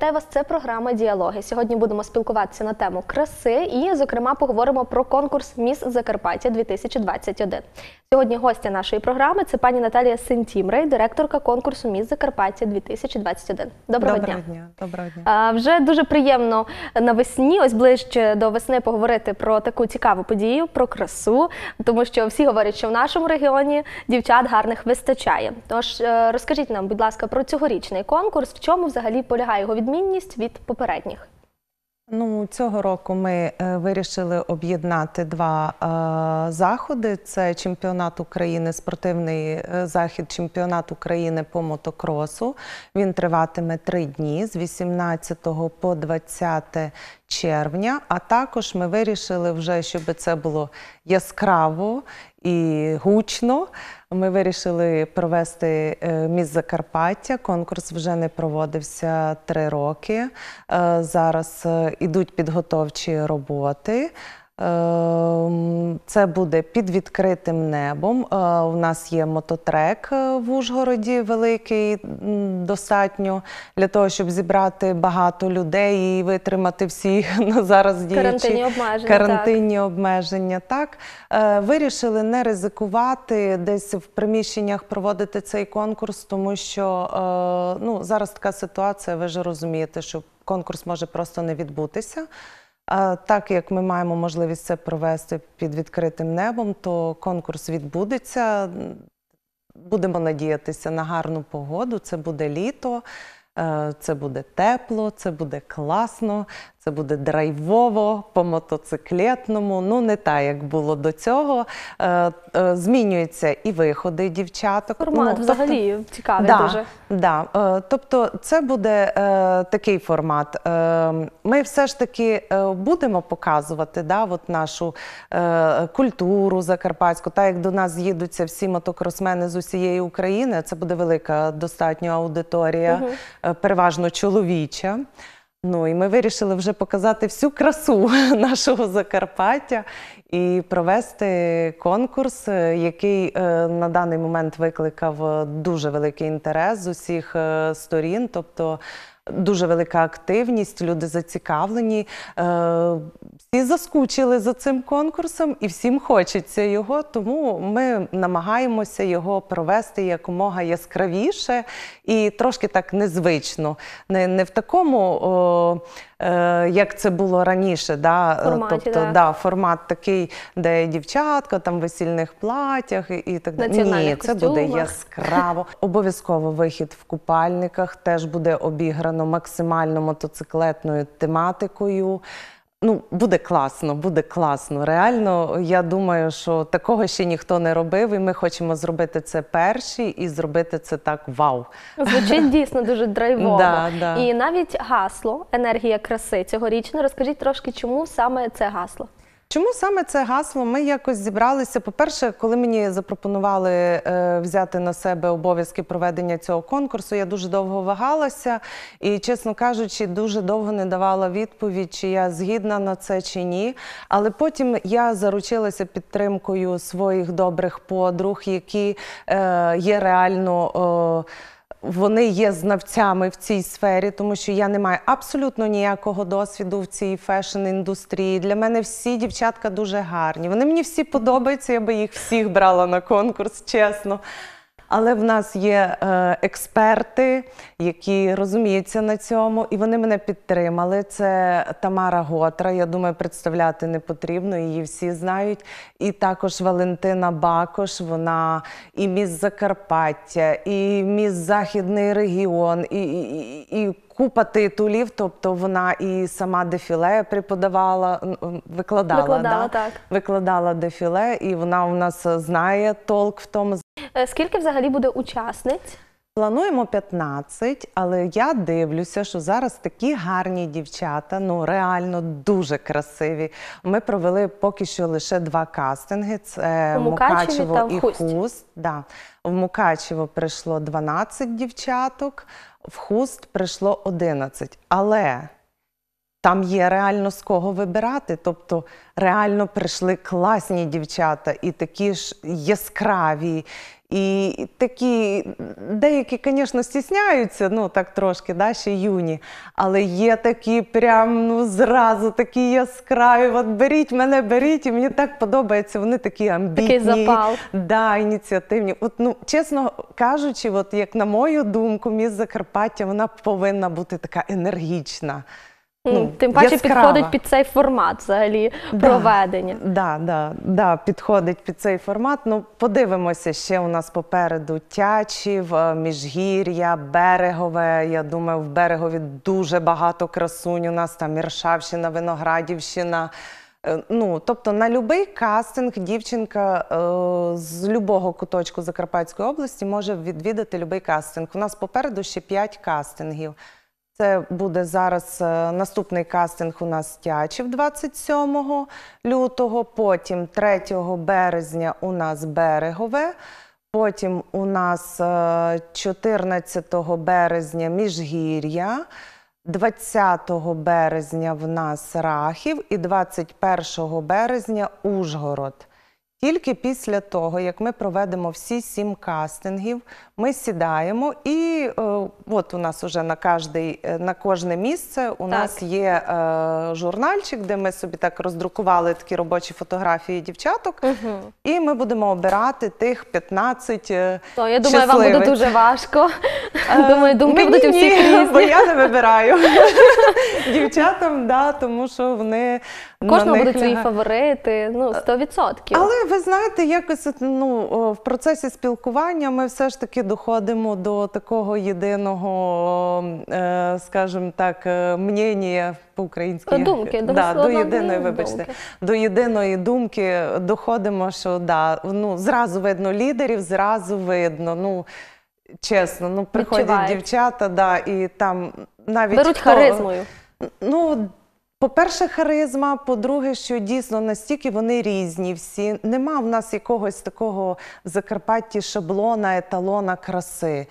Вітаю вас! Це програма Діалоги. Сьогодні будемо спілкуватися на тему краси і, зокрема, поговоримо про конкурс Міс Закарпаття 2021 Сьогодні гостя нашої програми це пані Наталія Синтімрей, директорка конкурсу Міс Закарпаття 2021. Доброго, Доброго дня. дня. Доброго дня. А, Вже дуже приємно навесні, ось ближче до весни, поговорити про таку цікаву подію, про красу, тому що всі говорять, що в нашому регіоні дівчат гарних вистачає. Тож е, розкажіть нам, будь ласка, про цьогорічний конкурс, в чому взагалі полягає його відмінність? відмінність від попередніх? Ну, цього року ми е, вирішили об'єднати два е, заходи: це чемпіонат України, спортивний е, захід, чемпіонат України по мотокросу. Він триватиме три дні з 18 по 20 червня. А також ми вирішили вже, щоб це було яскраво і гучно. Ми вирішили провести е, міст Закарпаття. Конкурс вже не проводився три роки. Е, зараз йдуть е, підготовчі роботи. Ем, це буде під відкритим небом. Е, у нас є мототрек е, в Ужгороді, великий, достатньо для того, щоб зібрати багато людей і витримати всі на зараз діючі карантинні обмеження. Карантинні так. обмеження так. Е, вирішили не ризикувати, десь в приміщеннях проводити цей конкурс, тому що ну, зараз така ситуація, ви ж розумієте, що конкурс може просто не відбутися. Так як ми маємо можливість це провести під відкритим небом, то конкурс відбудеться. Будемо надіятися на гарну погоду. Це буде літо, е, це буде тепло, це буде класно, це буде драйвово, по мотоциклетному. Ну не так, як було до цього. Е, е, змінюються і виходи дівчаток. Формат ну, тобто взагалі тобто, цікавий да, дуже. Да. Е, тобто, це буде такий формат. Ми все ж таки будемо показувати да, от нашу культуру закарпатську, так як до нас їдуться всі мотокросмени з усієї України. Це буде велика достатньо аудиторія, угу. переважно чоловіча. Ну і ми вирішили вже показати всю красу нашого Закарпаття і провести конкурс, е, який е, на даний момент викликав е, дуже великий інтерес з усіх сторін. Тобто дуже велика активність, люди зацікавлені. Е, всі заскучили за цим конкурсом, і всім хочеться його, тому ми намагаємося його провести якомога яскравіше і трошки так незвично. Не, не в такому. О, Е, як це було раніше. Да? Форматі, тобто, да. да. формат такий, де дівчатка, там в весільних платях і так далі. Ні, костюмах. це буде яскраво. Обов'язково вихід в купальниках теж буде обіграно максимально мотоциклетною тематикою. Ну, буде класно, буде класно. Реально, я думаю, що такого ще ніхто не робив, і ми хочемо зробити це перші і зробити це так вау. Звучить дійсно дуже драйвово. Да, да. І навіть гасло енергія краси цьогорічне. Ну, розкажіть трошки, чому саме це гасло? Чому саме це гасло? Ми якось зібралися. По-перше, коли мені запропонували е, взяти на себе обов'язки проведення цього конкурсу, я дуже довго вагалася і, чесно кажучи, дуже довго не давала відповідь, чи я згідна на це чи ні. Але потім я заручилася підтримкою своїх добрих подруг, які е, є реально вони є знавцями в цій сфері, тому що я не маю абсолютно ніякого досвіду в цій фешн-індустрії. Для мене всі дівчатка дуже гарні. Вони мені всі подобаються, я би їх всіх брала на конкурс, чесно але в нас є е, експерти, які розуміються на цьому, і вони мене підтримали. Це Тамара Готра. Я думаю, представляти не потрібно. Її всі знають. І також Валентина Бакош. Вона і міс Закарпаття, і міс Західний регіон, і, і, і купа титулів. Тобто вона і сама дефіле преподавала, викладала, викладала, да? так. викладала дефіле, і вона у нас знає толк в тому. Е, скільки взагалі буде учасниць? Плануємо 15, але я дивлюся, що зараз такі гарні дівчата, ну реально дуже красиві. Ми провели поки що лише два кастинги: це Мукачево і Хуст. Хуст. Да. В Мукачево прийшло 12 дівчаток, в Хуст прийшло 11. Але там є реально з кого вибирати, тобто реально прийшли класні дівчата, і такі ж яскраві, і такі деякі, звісно, стісняються, ну так трошки, да, ще юні. Але є такі, прям ну зразу такі яскраві. От беріть мене, беріть, і мені так подобається. Вони такі амбітні, Такий запал. да, ініціативні. От ну чесно кажучи, от як на мою думку, міс Закарпаття вона повинна бути така енергічна. Ну, ну, Тим паче яскрава. підходить під цей формат взагалі да, проведення. Да, да, да, підходить під цей формат. Ну, подивимося, ще у нас попереду тячів, е, міжгір'я, берегове. Я думаю, в берегові дуже багато красунь. У нас там Іршавщина, Виноградівщина. Е, ну, Тобто на будь-який кастинг дівчинка е, з любого куточку Закарпатської області може відвідати будь-який кастинг. У нас попереду ще п'ять кастингів. Це буде зараз е, наступний кастинг у нас Тячів 27 лютого, потім 3 березня у нас берегове, потім у нас 14 е, березня Міжгір'я, 20 березня в нас Рахів і 21 березня Ужгород. Тільки після того, як ми проведемо всі сім кастингів, ми сідаємо, і е, от у нас вже на кожний, е, на кожне місце у так. нас є е, журнальчик, де ми собі так роздрукували такі робочі фотографії дівчаток. Угу. І ми будемо обирати тих 15 е, То, Я думаю, щасливих. вам буде дуже важко. Е, думаю, думки будуть у всіх різні. Бо я не вибираю дівчатам, да, тому що вони. Кожного будуть свої фаворити, ну 100%. Але ви знаєте, якось ну, в процесі спілкування ми все ж таки доходимо до такого єдиного, е, скажімо так, е, мнення по-українськи думки, да, до єдиної, вибачте, думки. до єдиної думки доходимо, що да, ну, зразу видно лідерів, зразу видно. ну, Чесно, ну приходять дівчата, да, і там навіть беруть хто, харизмою. Ну по-перше, харизма. По-друге, що дійсно настільки вони різні всі. Нема в нас якогось такого в Закарпатті шаблона, еталона краси.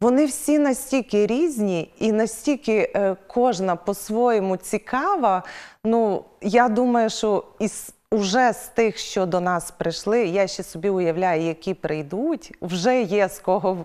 Вони всі настільки різні і настільки е, кожна по-своєму цікава. Ну, я думаю, що із Уже з тих, що до нас прийшли, я ще собі уявляю, які прийдуть. Вже є з кого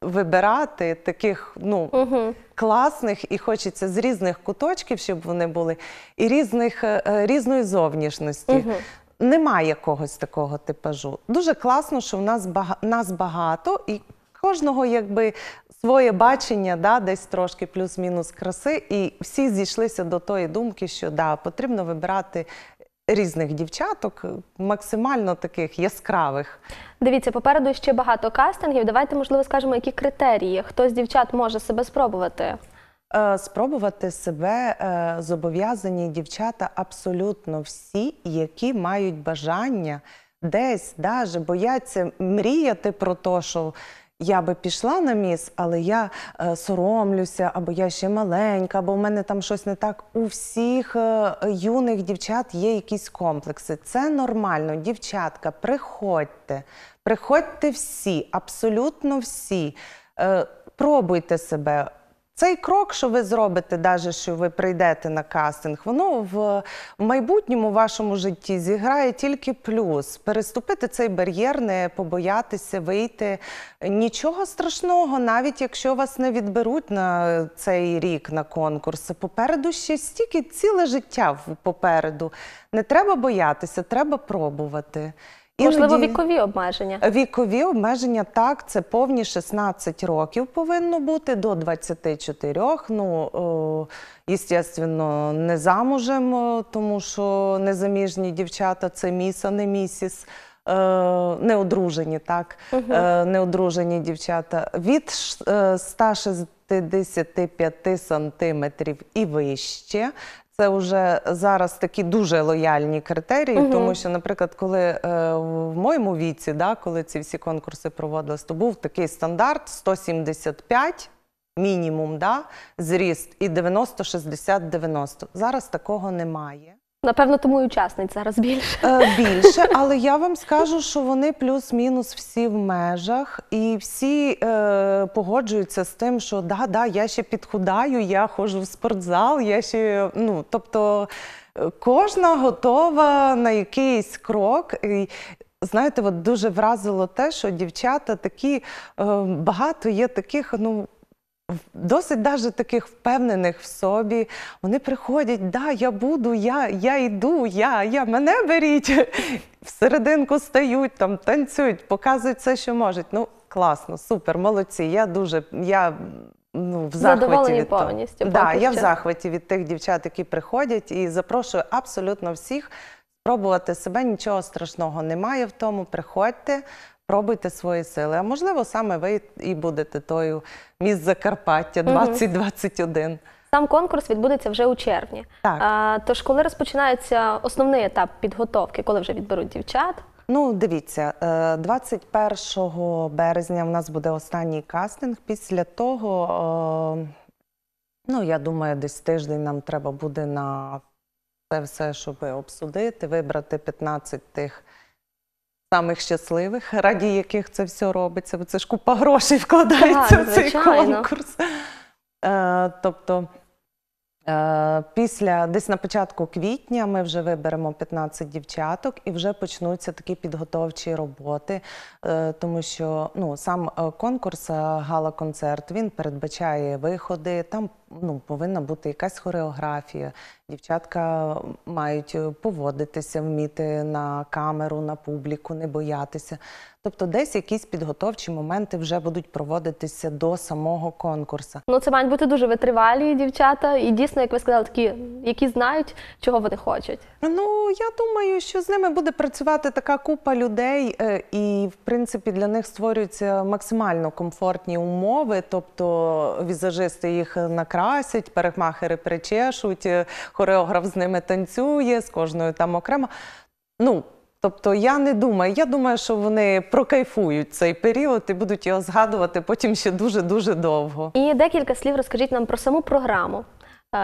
вибирати таких ну угу. класних і хочеться з різних куточків, щоб вони були, і різних е, е, різної зовнішності. Угу. Немає когось такого типажу. Дуже класно, що в нас бага... нас багато, і кожного якби своє бачення, да, десь трошки плюс-мінус краси. І всі зійшлися до тої думки, що да, потрібно вибирати різних дівчаток, максимально таких яскравих. Дивіться, попереду ще багато кастингів. Давайте, можливо, скажемо, які критерії хто з дівчат може себе спробувати. Е, спробувати себе е, зобов'язані дівчата абсолютно всі, які мають бажання десь, даже бояться мріяти про те, що я би пішла на міс, але я е, соромлюся, або я ще маленька, або в мене там щось не так. У всіх е, юних дівчат є якісь комплекси. Це нормально, дівчатка, приходьте, приходьте всі, абсолютно всі, е, пробуйте себе. Цей крок, що ви зробите, навіть що ви прийдете на кастинг, воно в майбутньому вашому житті зіграє тільки плюс. Переступити цей бар'єр, не побоятися, вийти. Нічого страшного, навіть якщо вас не відберуть на цей рік на конкурс. Попереду ще стільки ціле життя попереду. Не треба боятися, треба пробувати. Можливо, вікові обмеження. Вікові обмеження, так, це повні 16 років повинно бути до 24. Ну, звісно, не замужем, тому що незаміжні дівчата це міса, не місіс. Е, неодружені, так, е, неодружені дівчата від 165 е, сантиметрів і вище це вже зараз такі дуже лояльні критерії, угу. тому що, наприклад, коли е, в моєму віці, да, коли ці всі конкурси проводились, то був такий стандарт 175 мінімум, да, зріст, і 90-60-90. Зараз такого немає. Напевно, тому і учасниць зараз більше. Е, більше, але я вам скажу, що вони плюс-мінус всі в межах, і всі е, погоджуються з тим, що да, да, я ще підхудаю, я ходжу в спортзал, я ще ну тобто е, кожна готова на якийсь крок. І, Знаєте, от дуже вразило те, що дівчата такі е, багато є таких, ну Досить даже таких впевнених в собі. Вони приходять, да, я буду, я я йду, я, я мене беріть. Всерединку стають, там, танцюють, показують все, що можуть. Ну, класно, супер, молодці. Я дуже, я ну, в захваті від того. повністю. Да, я в захваті від тих дівчат, які приходять, і запрошую абсолютно всіх спробувати себе. Нічого страшного немає в тому. Приходьте, Пробуйте свої сили. А можливо, саме ви і будете тою міс Закарпаття 2021. Сам конкурс відбудеться вже у червні. Так. А, Тож, коли розпочинається основний етап підготовки, коли вже відберуть дівчат? Ну, дивіться, 21 е, березня в нас буде останній кастинг. Після того, е, ну я думаю, десь тиждень нам треба буде на це все, щоб обсудити, вибрати 15 тих самих щасливих, раді яких це все робиться, бо це ж купа грошей вкладається так, в цей конкурс. Е, тобто е, після десь на початку квітня ми вже виберемо 15 дівчаток і вже почнуться такі підготовчі роботи, е, тому що ну, сам конкурс гала-концерт він передбачає виходи. там ну повинна бути якась хореографія. Дівчатка мають е, поводитися, вміти на камеру, на публіку, не боятися. Тобто, десь якісь підготовчі моменти вже будуть проводитися до самого конкурсу. Ну це мають бути дуже витривалі дівчата, і дійсно, як ви сказали, такі які знають, чого вони хочуть. Ну я думаю, що з ними буде працювати така купа людей, е, і в принципі для них створюються максимально комфортні умови, тобто візажисти їх накра красять, перехмахери причешуть, е, хореограф з ними танцює, з кожною там окремо. Ну, Тобто я не думаю, я думаю, що вони прокайфують цей період і будуть його згадувати потім ще дуже дуже довго. І декілька слів розкажіть нам про саму програму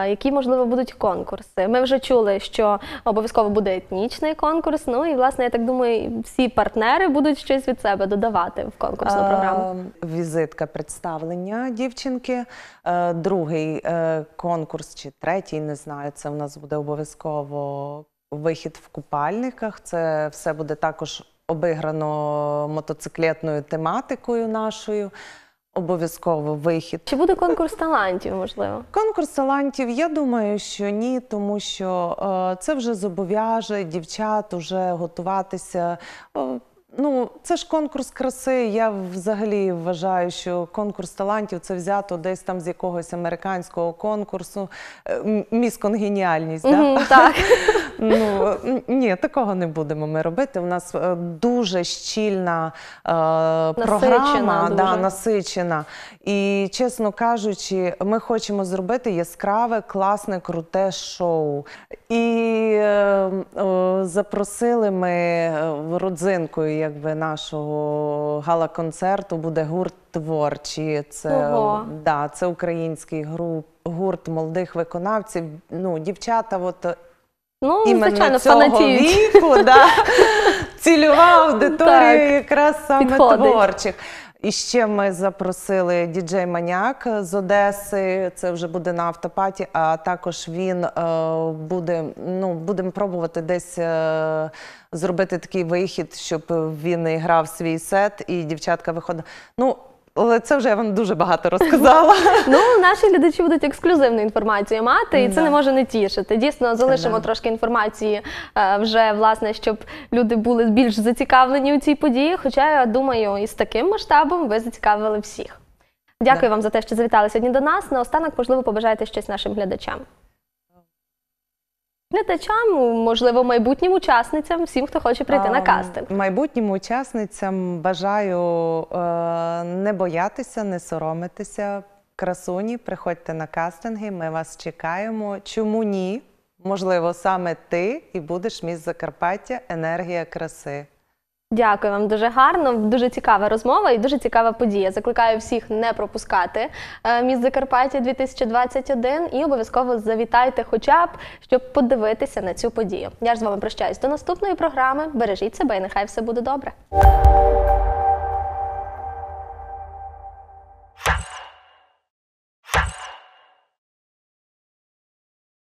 які можливо будуть конкурси. Ми вже чули, що обов'язково буде етнічний конкурс. Ну і власне я так думаю, всі партнери будуть щось від себе додавати в конкурсну програму. Ем, візитка представлення дівчинки, е, другий е, конкурс чи третій, не знаю. Це у нас буде обов'язково вихід в купальниках. Це все буде також обіграно мотоциклетною тематикою нашою. Обов'язково вихід. Чи буде конкурс талантів? Можливо, конкурс талантів. Я думаю, що ні, тому що е, це вже зобов'яже дівчат уже готуватися. Е, Ну, це ж конкурс краси. Я взагалі вважаю, що конкурс талантів це взято десь там з якогось американського конкурсу. Е, міс конгеніальність, угу, да? так? Ну ні, такого не будемо ми робити. У нас е, дуже щільна е, програма, дуже. Да, насичена. І, чесно кажучи, ми хочемо зробити яскраве, класне, круте шоу. І е, е, запросили ми е, родзинкою якби нашого гала-концерту буде гурт творчі. Це да, це український груп, гурт молодих виконавців. Ну, дівчата, от е, ну, іменно звичайно, цього фанатіють. віку, да, цільова аудиторія якраз саме підходить. творчих. І ще ми запросили діджей маняк з Одеси. Це вже буде на автопаті. А також він е, буде. Ну будемо пробувати десь е, зробити такий вихід, щоб він грав свій сет, і дівчатка виходила. Ну але це вже я вам дуже багато розказала. Ну, наші глядачі будуть ексклюзивну інформацію мати, і це не може не тішити. Дійсно, залишимо трошки інформації е, вже, власне, щоб люди були більш зацікавлені у цій події. Хоча я думаю, із таким масштабом ви зацікавили всіх. Дякую вам за те, що завітали сьогодні до нас. Наостанок, можливо, побажаєте щось нашим глядачам глядачам, можливо, майбутнім учасницям, всім, хто хоче прийти на кастинг? Майбутнім учасницям бажаю е, не боятися, не соромитися. Красуні, приходьте на кастинги, ми вас чекаємо. Чому ні? Можливо, саме ти і будеш міст Закарпаття енергія краси. Дякую вам дуже гарно. Дуже цікава розмова і дуже цікава подія. Закликаю всіх не пропускати е, міст Закарпаття 2021 і обов'язково завітайте, хоча б щоб подивитися на цю подію. Я ж з вами прощаюсь до наступної програми. Бережіть себе і нехай все буде добре.